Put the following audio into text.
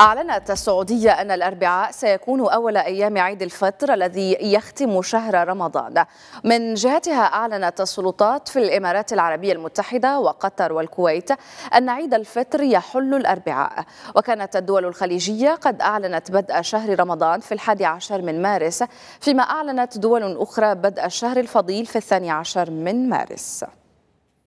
أعلنت السعودية أن الأربعاء سيكون أول أيام عيد الفطر الذي يختم شهر رمضان من جهتها أعلنت السلطات في الإمارات العربية المتحدة وقطر والكويت أن عيد الفطر يحل الأربعاء وكانت الدول الخليجية قد أعلنت بدء شهر رمضان في الحادي عشر من مارس فيما أعلنت دول أخرى بدء الشهر الفضيل في الثاني عشر من مارس